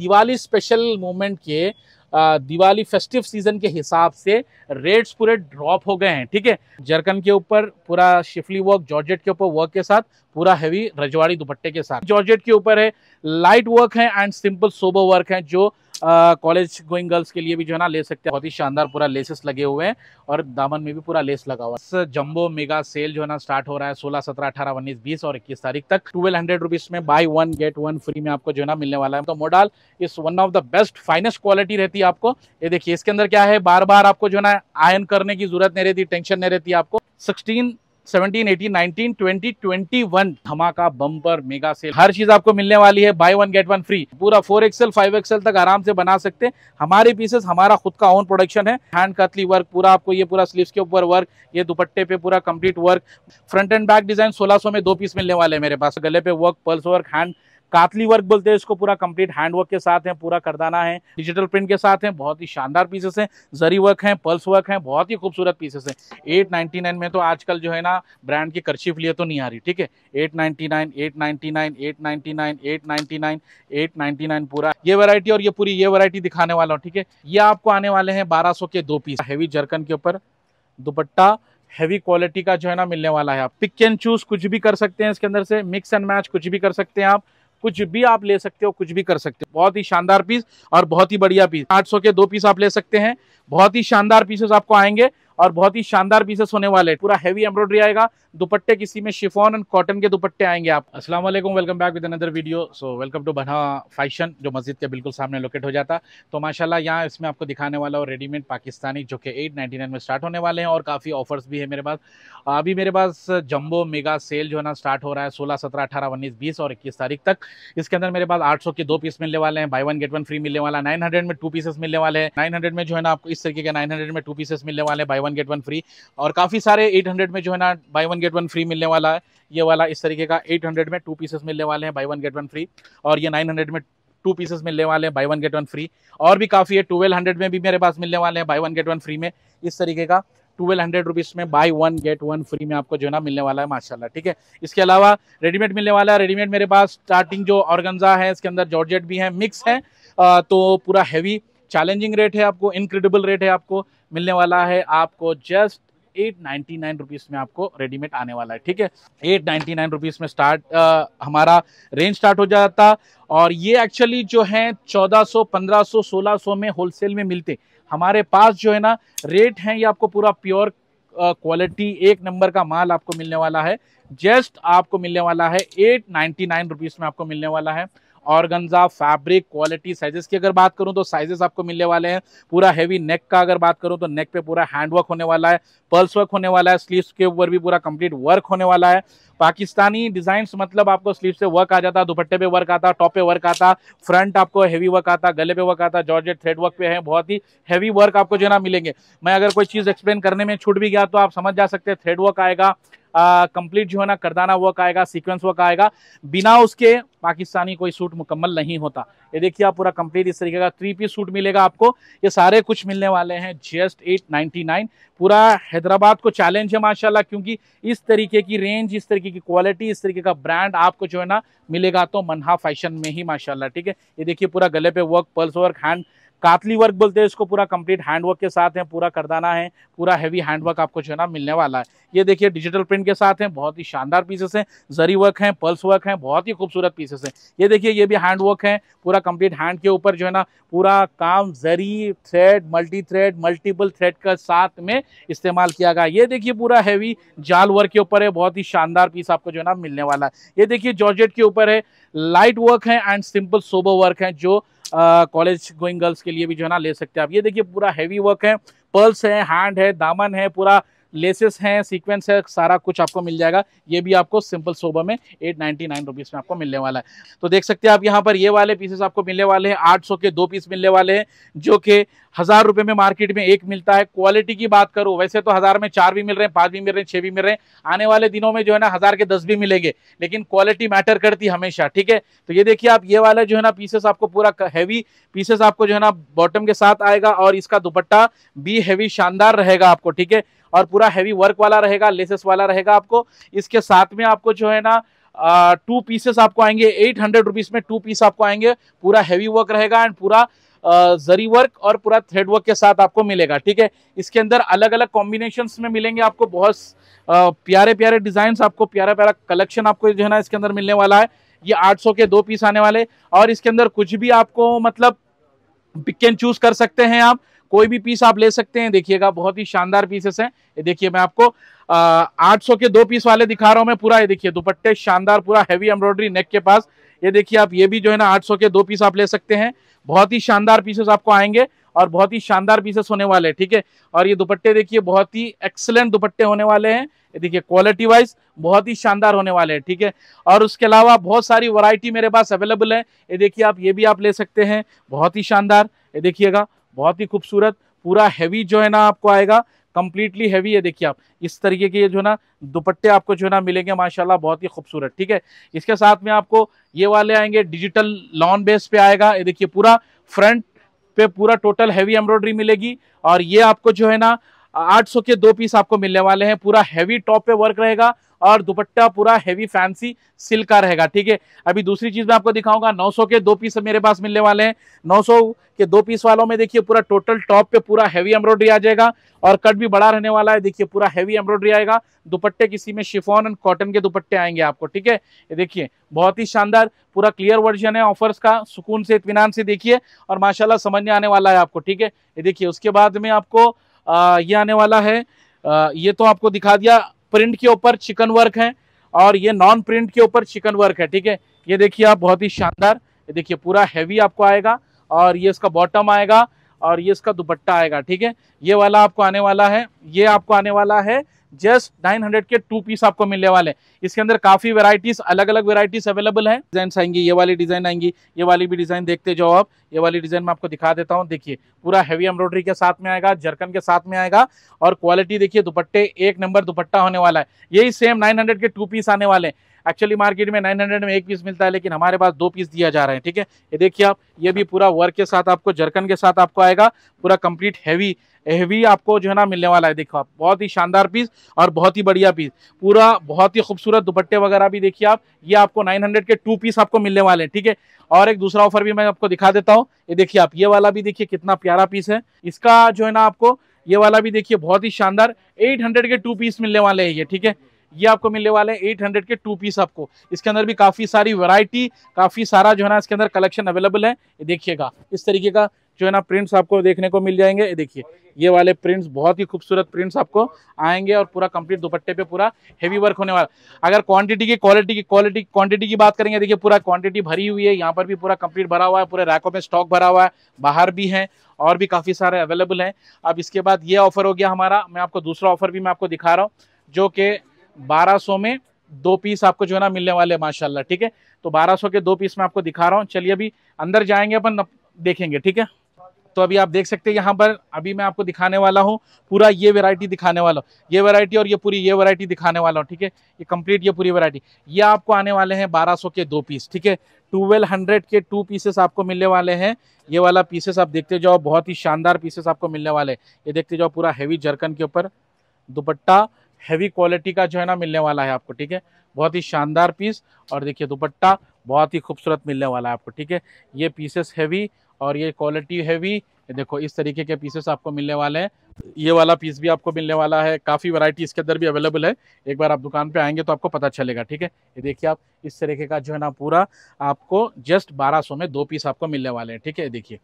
Diwali special moment के Diwali festive season के हिसाब से रेट्स पूरे ड्रॉप हो गए हैं ठीक है जरकन के ऊपर पूरा शिफली वर्क जॉर्जेट के ऊपर वर्क के साथ पूरा हैवी रजवाड़ी दुपट्टे के साथ जॉर्जेट के ऊपर है लाइट वर्क है एंड सिंपल सोबो वर्क है जो कॉलेज गोइंग गर्ल्स के लिए भी जो है ना ले सकते हैं बहुत ही शानदार पूरा लेसेस लगे हुए हैं और दामन में भी पूरा लेस लगा हुआ है जम्बो मेगा सेल जो है ना स्टार्ट हो रहा है सोलह सत्रह अठारह उन्नीस बीस और इक्कीस तारीख तक ट्वेल्व हंड्रेड रुपीज में buy one get one free में आपको जो है ना मिलने वाला है तो modal is one of the best finest quality रहती है आपको ये देखिए इसके अंदर क्या है बार बार आपको जो है ना आयन करने की जरूरत नहीं रहती टेंशन नहीं रहती आपको सिक्सटीन धमाका बम्पर मेगा सेल हर चीज आपको मिलने वाली है buy one get one free पूरा फोर एक्सएल फाइव एक्सएल तक आराम से बना सकते हैं हमारे पीसेस हमारा खुद का ओन प्रोडक्शन है हैंड कतली वर्क पूरा आपको ये पूरा स्लीव्स के ऊपर वर्क ये दुपट्टे पे पूरा complete work front and back design सोलह सौ में दो पीस मिलने वाले हैं मेरे पास गले पे वर्क पल्स वर्क हैंड कातली वर्क बोलते हैं इसको पूरा कंप्लीट हैंड वर्क के साथ है पूरा करदाना है डिजिटल प्रिंट के साथ है बहुत ही शानदार पीसेस हैं जरी वर्क है पल्स वर्क है बहुत ही खूबसूरत पीसेस हैं एट में तो आजकल जो है ना ब्रांड की करशिफ लिए तो नहीं आ रही ठीक है एट नाइनटी नाइन एट 899 पूरा ये वरायटी और ये पूरी ये वरायटी दिखाने वाला हूँ ठीक है ये आपको आने वाले हैं बारह के दो पीस हैवी जर्कन के ऊपर दुपट्टा हैवी क्वालिटी का जो है ना मिलने वाला है आप पिक एंड चूज कुछ भी कर सकते हैं इसके अंदर से मिक्स एंड मैच कुछ भी कर सकते हैं आप कुछ भी आप ले सकते हो कुछ भी कर सकते हो बहुत ही शानदार पीस और बहुत ही बढ़िया पीस आठ के दो पीस आप ले सकते हैं बहुत ही शानदार पीसेस आपको आएंगे और बहुत ही शानदार पीसेस होने वाले पूरा हैवी एम्ब्रॉयडरी आएगा दुपट्टे किसी में शिफॉन एंड कॉटन के दुपट्टे आएंगे आप असला welcome back with another video so welcome to Bana fashion जो मस्जिद के बिल्कुल सामने लोकेट हो जाता तो माशाला यहाँ इसमें आपको दिखाने वाला और रेडीमेड पाकिस्तानी जो कि एट में स्टार्ट होने वाले हैं और काफ़ी ऑफर्स भी है मेरे पास अभी मेरे पास जम्बो मेगा सेल जो है ना स्टार्ट हो रहा है सोलह सत्रह अठारह उन्नीस बीस और इक्कीस तारीख तक इसके अंदर मेरे पास आठ के दो पीस मिलने वाले हैं buy one get one free मिलने वाला नाइन में टू पीसेस मिलने वाले हैं नाइन में जो है ना आपको इस तरीके के नाइन में टू पीसेस मिलने वाले हैं buy one one get one free और काफ़ी सारे 800 में जो है ना buy one get one free मिलने वाला है ये वाला इस तरीके का 800 में टू पीसेस मिलने वाले हैं buy one get one free और ये 900 में टू पीसेस मिलने वाले हैं buy one get one free और भी काफ़ी है ट्वेल्व हंड्रेड में भी मेरे पास मिलने वाले हैं buy one get one free में इस तरीके का ट्वेल्व हंड्रेड रुपीज़ में buy one get one free में आपको जो है ना मिलने वाला है माशाल्लाह ठीक है इसके अलावा रेडीमेड मिलने वाला है रेडीमेड मेरे पास स्टार्टिंग जो ऑर्गनजा है इसके अंदर जॉर्जेट भी है मिक्स है तो पूरा हैवी चैलेंजिंग रेट है आपको इनक्रेडिबल रेट है आपको मिलने वाला है आपको just eight ninety nine rupees में आपको रेडीमेड आने वाला है ठीक है एट नाइन्टी नाइन रुपीज़ में स्टार्ट आ, हमारा रेंज स्टार्ट हो जाता और ये एक्चुअली जो है चौदह 1500, पंद्रह सोलह में होलसेल में मिलते हमारे पास जो है ना रेट है ये आपको पूरा प्योर क्वालिटी एक नंबर का माल आपको मिलने वाला है जस्ट आपको मिलने वाला है एट नाइन्टी नाइन रुपीज़ में आपको मिलने वाला है ऑर्गनजा फैब्रिक क्वालिटी साइजेस की अगर बात करूँ तो साइजेस आपको मिलने वाले हैं पूरा हैवी नेक का अगर बात करूँ तो नेक पे पूरा हैंडवर्क होने वाला है पल्स वर्क होने वाला है स्लीव्स के ऊपर भी पूरा कंप्लीट वर्क होने वाला है पाकिस्तानी डिजाइन मतलब आपको स्लीव से वर्क आ जाता दुपट्टे पे वर्क आता टॉप पे वर्क आता फ्रंट आपको हैवी वर्क आता गले पे वर्क आता जॉर्जेट थ्रेड वर्क पे है बहुत ही हैवी वर्क आपको जो ना मिलेंगे मैं अगर कोई चीज़ एक्सप्लेन करने में छूट भी गया तो आप समझ जा सकते हैं थ्रेड वर्क आएगा कंप्लीट जो है ना करदाना वर्क आएगा सीक्वेंस वर्क आएगा बिना उसके पाकिस्तानी कोई सूट मुकम्मल नहीं होता ये देखिए आप पूरा कंप्लीट इस तरीके का थ्री पीस सूट मिलेगा आपको ये सारे कुछ मिलने वाले हैं जस्ट एट नाइन्टी नाइन पूरा हैदराबाद को चैलेंज है माशाल्लाह क्योंकि इस तरीके की रेंज इस तरीके की क्वालिटी इस तरीके का ब्रांड आपको जो है ना मिलेगा तो मनहा फैशन में ही माशाला ठीक है ये देखिए पूरा गले पे वर्क पल्स वर्क हैंड कातली वर्क बोलते हैं इसको पूरा कंप्लीट हैंडवर्क के साथ है पूरा करदाना है पूरा हैवी हैंडवर्क आपको जो है ना मिलने वाला है ये देखिए डिजिटल प्रिंट के साथ है बहुत ही शानदार पीसेस हैं जरी वर्क है पल्स वर्क है बहुत ही खूबसूरत पीसेस हैं ये देखिए ये भी हैंडवर्क है पूरा कंप्लीट हैंड के ऊपर जो है ना पूरा काम zari thread multi thread multiple thread का साथ में इस्तेमाल किया गया ये देखिए पूरा हैवी जाल वर्क के ऊपर है बहुत ही शानदार पीस आपको जो है ना मिलने वाला है ये देखिए जॉर्जेट के ऊपर है लाइट वर्क है एंड सिंपल सोबो वर्क है जो कॉलेज गोइंग गर्ल्स के लिए भी जो है ना ले सकते हैं आप ये देखिए पूरा हैवी वर्क है पर्ल्स है हैंड है दामन है पूरा लेसेस हैं सीक्वेंस है सारा कुछ आपको मिल जाएगा ये भी आपको सिंपल सोबा में एट नाइन्टी नाइन रुपीज़ में आपको मिलने वाला है तो देख सकते हैं आप यहाँ पर ये वाले पीसेस आपको मिलने वाले हैं आठ सौ के दो पीस मिलने वाले हैं जो कि हज़ार रुपये में मार्केट में एक मिलता है क्वालिटी की बात करूँ वैसे तो हज़ार में चार भी मिल रहे हैं पाँच भी मिल रहे हैं छः भी मिल रहे हैं आने वाले दिनों में जो है ना हज़ार के दस भी मिलेंगे लेकिन क्वालिटी मैटर करती हमेशा ठीक है तो ये देखिए आप ये वाला जो है ना पीसेस आपको पूरा हैवी पीसेस आपको जो है ना बॉटम के साथ आएगा और इसका दुपट्टा भी हैवी शानदार रहेगा आपको ठीक है और पूरा हैवी वर्क वाला रहेगा लेसेस वाला रहेगा आपको इसके साथ में आपको जो है ना टू पीसेस आपको आएंगे एट हंड्रेड रुपीज में टू पीस आपको आएंगे पूरा हैवी वर्क रहेगा एंड पूरा जरी वर्क और पूरा थ्रेड वर्क के साथ आपको मिलेगा ठीक है इसके अंदर अलग अलग कॉम्बिनेशन में मिलेंगे आपको बहुत प्यारे प्यारे डिजाइन आपको प्यारा प्यारा कलेक्शन आपको जो है ना इसके अंदर मिलने वाला है ये 800 के दो पीस आने वाले और इसके अंदर कुछ भी आपको मतलब पिक एंड चूज कर सकते हैं आप कोई भी पीस आप ले सकते हैं देखिएगा बहुत ही शानदार पीसेस हैं ये देखिए मैं आपको आठ सौ के दो पीस वाले दिखा रहा हूँ मैं पूरा ये देखिए दुपट्टे शानदार पूरा हैवी एम्ब्रॉयडरी नेक के पास ये देखिए आप ये भी जो है ना आठ सौ के दो पीस आप ले सकते हैं बहुत ही शानदार पीसेस आपको आएंगे और बहुत ही शानदार पीसेस होने वाले हैं ठीक है और ये दुपट्टे देखिए बहुत ही एक्सलेंट दुपट्टे होने वाले हैं ये देखिए क्वालिटी वाइज बहुत ही शानदार होने वाले हैं ठीक है और उसके अलावा बहुत सारी वैरायटी मेरे पास अवेलेबल है ये देखिए आप ये भी आप ले सकते हैं बहुत ही शानदार ये देखिएगा बहुत ही खूबसूरत पूरा हैवी जो है ना आपको आएगा कंप्लीटली हैवी है देखिए आप इस तरीके के ये जो है ना दुपट्टे आपको जो है ना मिलेंगे माशाल्लाह बहुत ही खूबसूरत ठीक है इसके साथ में आपको ये वाले आएंगे डिजिटल लॉन बेस पे आएगा ये देखिए पूरा फ्रंट पे पूरा टोटल हैवी एम्ब्रॉयडरी मिलेगी और ये आपको जो है ना 800 के दो पीस आपको मिलने वाले हैं पूरा हैवी टॉप पे वर्क रहेगा और दुपट्टा पूरा हैवी फैंसी सिल्क का रहेगा ठीक है अभी दूसरी चीज मैं आपको दिखाऊंगा 900 के दो पीस मेरे पास मिलने वाले हैं 900 के दो पीस वालों में देखिए पूरा टोटल टॉप पे पूरा हैवी एम्ब्रॉयडरी आ जाएगा और कट भी बड़ा रहने वाला है देखिए पूरा हैवी एम्ब्रॉयडरी आएगा दुपट्टे किसी में शिफोन एंड कॉटन के दुपट्टे आएंगे आपको ठीक है ये देखिए बहुत ही शानदार पूरा क्लियर वर्जन है ऑफर्स का सुकून से इतमान से देखिए और माशाला समझने आने वाला है आपको ठीक है ये देखिए उसके बाद में आपको आ, ये आने वाला है आ, ये तो आपको दिखा दिया प्रिंट के ऊपर चिकन वर्क है और ये नॉन प्रिंट के ऊपर चिकन वर्क है ठीक है ये देखिए आप बहुत ही शानदार ये देखिए पूरा हैवी आपको आएगा और ये इसका बॉटम आएगा और ये इसका दुपट्टा आएगा ठीक है ये वाला आपको आने वाला है ये आपको आने वाला है जस्ट 900 के टू पीस आपको मिलने वाले हैं इसके अंदर काफी वेराइटीज अलग अलग वेराइटीज अवेलेबल है डिजाइन आएंगी ये वाली डिजाइन आएंगी ये वाली भी डिजाइन देखते जाओ आप ये वाली डिजाइन मैं आपको दिखा देता हूँ देखिए पूरा हैवी एम्ब्रॉयडरी के साथ में आएगा जर्कन के साथ में आएगा और क्वालिटी देखिए दुपट्टे एक नंबर दुपट्टा होने वाला है यही सेम नाइन के टू पीस आने वाले हैं एक्चुअली मार्केट में 900 में एक पीस मिलता है लेकिन हमारे पास दो पीस दिया जा रहा है ठीक है ये देखिए आप ये भी पूरा वर्क के साथ आपको जरकन के साथ आपको आएगा पूरा कंप्लीट हैवी हैवी आपको जो है ना मिलने वाला है देखो आप बहुत ही शानदार पीस और बहुत ही बढ़िया पीस पूरा बहुत ही खूबसूरत दुपट्टे वगैरह भी देखिए आप ये आपको 900 के टू पीस आपको मिलने वाले हैं ठीक है और एक दूसरा ऑफर भी मैं आपको दिखा देता हूँ ये देखिए आप ये वाला भी देखिए कितना प्यारा पीस है इसका जो है ना आपको ये वाला भी देखिए बहुत ही शानदार 800 के टू पीस मिलने वाले हैं ये ठीक है ये आपको मिलने वाले हैं 800 के टू पीस आपको इसके अंदर भी काफ़ी सारी वैरायटी काफ़ी सारा जो है ना इसके अंदर कलेक्शन अवेलेबल है ये देखिएगा इस तरीके का जो है ना प्रिंट्स आपको देखने को मिल जाएंगे ये देखिए ये वाले प्रिंट्स बहुत ही खूबसूरत प्रिंट्स आपको आएंगे और पूरा कंप्लीट दुपट्टे पे पूरा हेवी वर्क होने वाला अगर क्वांटिटी की क्वालिटी की क्वालिटी क्वांटिटी की बात करेंगे देखिए पूरा क्वांटिटी भरी हुई है यहाँ पर भी पूरा कंप्लीट भरा हुआ है पूरे रैकों में स्टॉक भरा हुआ है बाहर भी है और भी काफ़ी सारे अवेलेबल हैं अब इसके बाद ये ऑफर हो गया हमारा मैं आपको दूसरा ऑफर भी मैं आपको दिखा रहा हूँ जो कि 1200 में दो पीस आपको जो है ना मिलने वाले माशाल्लाह ठीक है तो 1200 के दो पीस मैं आपको दिखा रहा हूँ चलिए अभी अंदर जाएंगे अपन देखेंगे ठीक है तो अभी आप देख सकते हैं यहाँ पर अभी मैं आपको दिखाने वाला हूँ पूरा ये वैरायटी दिखाने वाला हूँ ये वैरायटी और ये पूरी ये वैरायटी दिखाने वाला हूँ ठीक है ये कंप्लीट ये पूरी वैरायटी ये आपको आने वाले हैं सौ के दो पीस ठीक है ट्वेल्व हंड्रेड के टू पीसेस आपको मिलने वाले हैं ये वाला पीसेस आप देखते जाओ बहुत ही शानदार पीसेस आपको मिलने वाले हैं ये देखते जाओ पूरा हैवी जर्कन के ऊपर दुपट्टा हैवी क्वालिटी का जो है ना मिलने वाला है आपको ठीक है बहुत ही शानदार पीस और देखिए दुपट्टा बहुत ही खूबसूरत मिलने वाला है आपको ठीक है ये पीसेस हैवी और ये क्वालिटी हैवी देखो इस तरीके के पीसेस आपको मिलने वाले हैं ये वाला पीस भी आपको मिलने वाला है काफ़ी वैरायटी इसके अंदर भी अवेलेबल है एक बार आप दुकान पे आएंगे तो आपको पता चलेगा ठीक है ये देखिए आप इस तरीके का जो है ना पूरा आपको जस्ट 1200 में दो पीस आपको मिलने वाले हैं ठीक है देखिए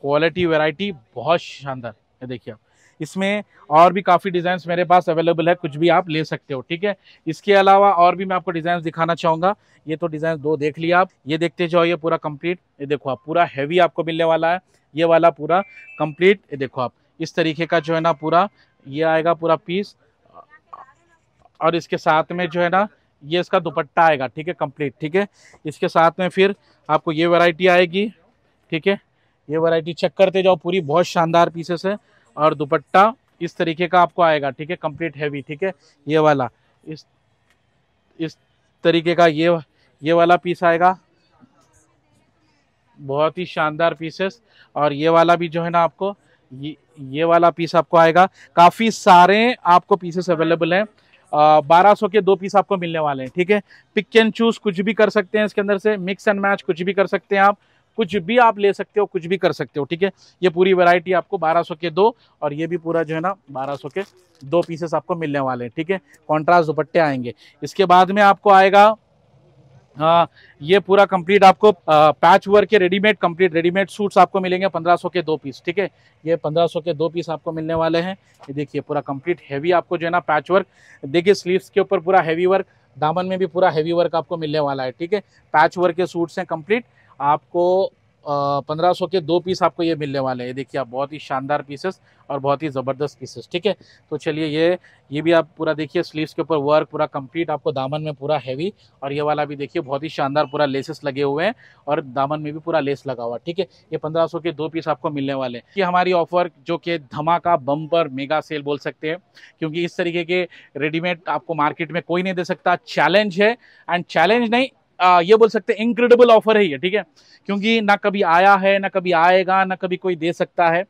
क्वालिटी वेराइटी बहुत शानदार ये देखिए आप इसमें और भी काफ़ी डिज़ाइन मेरे पास अवेलेबल है कुछ भी आप ले सकते हो ठीक है इसके अलावा और भी मैं आपको डिज़ाइन दिखाना चाहूँगा ये तो डिज़ाइन दो देख लिया आप ये देखते जाओ ये पूरा कम्प्लीट ये देखो आप पूरा हैवी आपको मिलने वाला है ये वाला पूरा कम्प्लीट ये देखो आप इस तरीके का जो है ना पूरा ये आएगा पूरा पीस और इसके साथ में जो है ना ये इसका दुपट्टा आएगा ठीक है कंप्लीट ठीक है इसके साथ में फिर आपको ये वैरायटी आएगी ठीक है ये वैरायटी चेक करते जाओ पूरी बहुत शानदार पीसेस है और दुपट्टा इस तरीके का आपको आएगा ठीक है कंप्लीट हैवी ठीक है ये वाला इस इस तरीके का ये ये वाला पीस आएगा बहुत ही शानदार पीसेस और ये वाला भी जो है ना आपको ये ये वाला पीस आपको आएगा काफ़ी सारे आपको पीसेस अवेलेबल हैं बारह सौ के दो पीस आपको मिलने वाले हैं ठीक है पिक एंड चूज कुछ भी कर सकते हैं इसके अंदर से मिक्स एंड मैच कुछ भी कर सकते हैं आप कुछ भी आप ले सकते हो कुछ भी कर सकते हो ठीक है ये पूरी वैरायटी आपको 1200 के दो और ये भी पूरा जो है ना 1200 के दो पीसेस आपको मिलने वाले हैं ठीक है कॉन्ट्रास्ट दुपट्टे आएंगे इसके बाद में आपको आएगा आ, ये पूरा कंप्लीट आपको आ, पैच वर्क के रेडीमेड कंप्लीट रेडीमेड सूट्स आपको मिलेंगे 1500 के दो पीस ठीक है ये 1500 के दो पीस आपको मिलने वाले हैं ये देखिए पूरा कंप्लीट हैवी आपको जो है ना पैच वर्क देखिए स्लीव्स के ऊपर पूरा हैवी वर्क दामन में भी पूरा हैवी वर्क आपको मिलने वाला है ठीक है पैच वर्क के सूट्स हैं कंप्लीट आपको पंद्रह सौ के दो पीस आपको ये मिलने वाले हैं ये देखिए आप बहुत ही शानदार पीसेस और बहुत ही ज़बरदस्त पीसेस ठीक है तो चलिए ये ये भी आप पूरा देखिए स्लीव्स के ऊपर वर्क पूरा कंप्लीट आपको दामन में पूरा हैवी और ये वाला भी देखिए बहुत ही शानदार पूरा लेसेस लगे हुए हैं और दामन में भी पूरा लेस लगा हुआ ठीक है ये पंद्रह सौ के दो पीस आपको मिलने वाले हैं ये हमारी ऑफर जो कि धमाका बम्पर मेगा सेल बोल सकते हैं क्योंकि इस तरीके के रेडीमेड आपको मार्केट में कोई नहीं दे सकता चैलेंज है एंड चैलेंज नहीं आ, ये बोल सकते हैं इनक्रेडिबल ऑफर है ये ठीक है क्योंकि ना कभी आया है ना कभी आएगा ना कभी कोई दे सकता है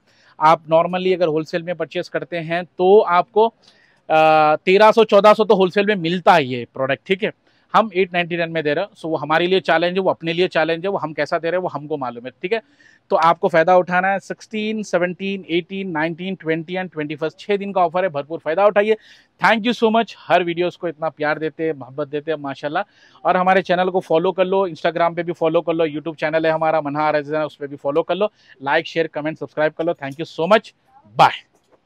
आप नॉर्मली अगर होलसेल में परचेस करते हैं तो आपको तेरह सौ चौदह सौ तो होलसेल में मिलता ही ये प्रोडक्ट ठीक है हम 899 में दे रहे हैं सो वो हमारे लिए चैलेंज है वो अपने लिए चैलेंज है वो हम कैसा दे रहे हैं वो हमको मालूम है ठीक है तो आपको फायदा उठाना है 16, 17, 18, 19, 20 एंड ट्वेंटी फर्स्ट छः दिन का ऑफर है भरपूर फायदा उठाइए थैंक यू सो मच हर वीडियोस को इतना प्यार देते हैं मोहब्बत देते हैं माशाल्लाह और हमारे चैनल को फॉलो कर लो इंस्टाग्राम पे भी फॉलो कर लो यूट्यूब चैनल है हमारा मनहार उस पर भी फॉलो कर लो लाइक शेयर कमेंट सब्सक्राइब कर लो thank you so much bye